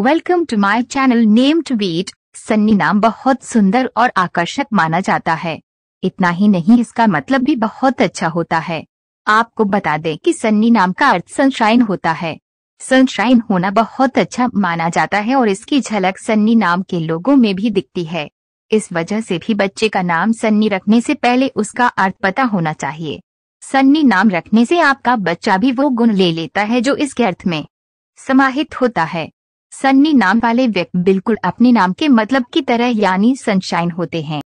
welcome to my channel name to beat Sunny नाम बहुत सुंदर और आकर्षक माना जाता है इतना ही नहीं इसका मतलब भी बहुत अच्छा होता है आपको बता दें कि सन्नी नाम का अर्थ सनशाइन होता है सनशाइन होना बहुत अच्छा माना जाता है और इसकी झलक सन्नी नाम के लोगों में भी दिखती है इस वजह से भी बच्चे का नाम सन्नी रखने से पहले उसका अर्थ पता होना चाहिए सन्नी नाम रखने से आपका बच्चा भी वो गुण ले लेता है जो इसके अर्थ में समाहित होता है सन्नी नाम वाले व्यक्ति बिल्कुल अपने नाम के मतलब की तरह यानी सनशाइन होते हैं